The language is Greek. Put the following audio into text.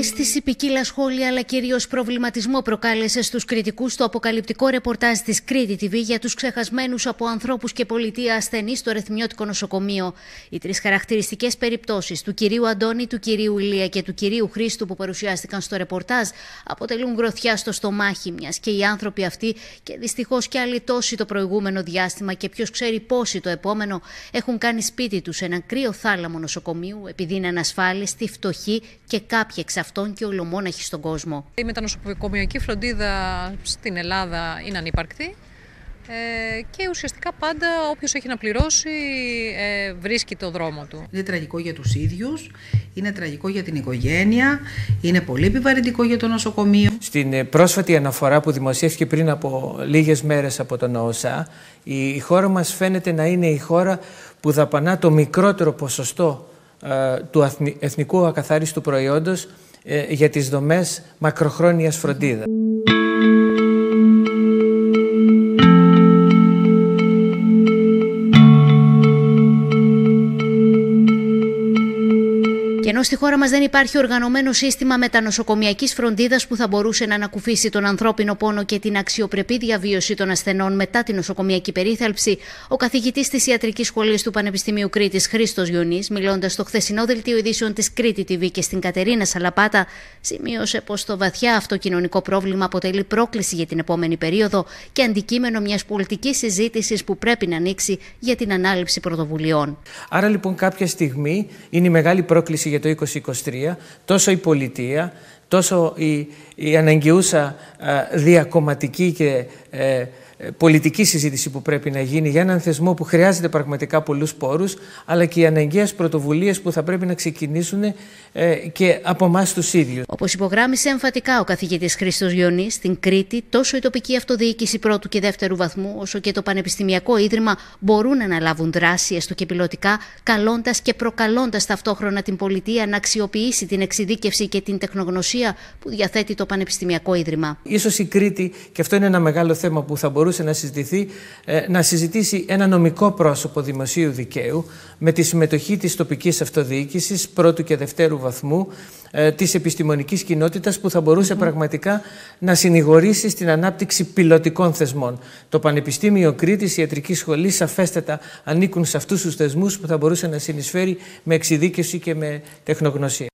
αίσθηση ποικίλα σχόλια αλλά κυρίως προβληματισμό προκάλεσε στους κριτικούς το αποκαλυπτικό ρεπορτάζ της Κρήτη TV για τους ξεχασμένους από ανθρώπους και πολιτεία ασθενείς στο Ρεθμιώτικο Νοσοκομείο. Οι τρεις χαρακτηριστικές περιπτώσεις του κυρίου Αντώνη, του κυρίου Ηλία και του κυρίου Χρήστου που παρουσιάστηκαν στο ρεπορτάζ αποτελούν γροθιά στο στομάχι, μιας και οι άνθρωποι αυτοί και δυστυχώς και άλλοι τόσοι το προηγούμενο διάστημα και ποιος ξέρει πόσοι το επόμενο έχουν κάνει σπίτι τους έναν κρύο θάλαμο νοσοκομείου επειδή είναι ανασφάλιστοι, φτωχοί και κάποιοι εξ αυτόν και ολομόναχη στον κόσμο. Η μετανοσοκομιακή φροντίδα στην Ελλάδα είναι ανύπαρκτη ε, και ουσιαστικά πάντα όποιος έχει να πληρώσει ε, βρίσκει το δρόμο του. Είναι τραγικό για τους ίδιους, είναι τραγικό για την οικογένεια, είναι πολύ επιβαρυντικό για το νοσοκομείο. Στην ε, πρόσφατη αναφορά που δημοσιεύτηκε πριν από λίγες μέρες από τον ΩΣΑ... η χώρα μας φαίνεται να είναι η χώρα που δαπανά το μικρότερο ποσοστό ε, του εθνικού ακαθάριστου προϊόντος ε, για τις δομές μακροχρόνιας φροντίδας. Και ενώ στη χώρα μας δεν υπάρχει οργανωμένο σύστημα μετανοσοκομιακής φροντίδας που θα μπορούσε να ανακουφίσει τον ανθρώπινο πόνο και την αξιοπρεπή διαβίωση των ασθενών μετά την νοσοκομιακή περίθαλψη, ο καθηγητής της Ιατρικής Σχολής του Πανεπιστημίου Κρήτης, Χρήστος Γιονής, μιλώντας στο χθεσινό δελτίο ειδήσεων της Κρήτη TV και στην Κατερίνα Σαλαπάτα, σημείωσε πως το βαθιά αυτό πρόβλημα αποτελεί πρόκληση για την επόμενη περίοδο και αντικείμενο μιας πολιτικής συζήτησης που πρέπει να ανοίξει για την ανάληψη πρωτοβουλειών. Άρα λοιπόν κάποια στιγμή είναι η μεγάλη πρόκληση για το 2023, τόσο η πολιτεία τόσο η, η αναγκαιούσα διακομματική και ε, πολιτική συζήτηση που πρέπει να γίνει για έναν θεσμό που χρειάζεται πραγματικά πολλούς πόρους, αλλά και οι αναγκαίες πρωτοβουλίες που θα πρέπει να ξεκινήσουν ε, και από εμάς τους ίδιους. Όπως υπογράμμισε εμφατικά ο καθηγητής Χρήστος Γιονής, στην Κρήτη τόσο η τοπική αυτοδιοίκηση πρώτου και δεύτερου βαθμού, όσο και το Πανεπιστημιακό Ίδρυμα μπορούν να αναλάβουν δράση, έστω και πιλωτικά, καλώντας και προκαλώντας ταυτόχρονα την πολιτεία να αξιοποιήσει την εξειδίκευση και την τεχνογνωσία που διαθέτει το Πανεπιστημιακό Ίδρυμα. Ίσως η Κρήτη, και αυτό είναι ένα μεγάλο θέμα που θα μπορούσε να συζητηθεί, ε, να συζητήσει ένα νομικό πρόσωπο δημοσίου δικαίου με τη συμμετοχή της τοπικής αυτοδιοίκησης πρώτου και δευτέρου βαθμού, ε, της επιστημονικής κοινότητας που θα μπορούσε πραγματικά να συνηγορήσει στην ανάπτυξη πιλωτικών θεσμών. Το Πανεπιστήμιο Κρήτης, η Ιατρική Σχολή σαφέστατα ανήκουν σε αυτούς τους θεσμούς που θα μπορούσε να συνεισφέρει με εξειδίκευση και με τεχνογνωσία.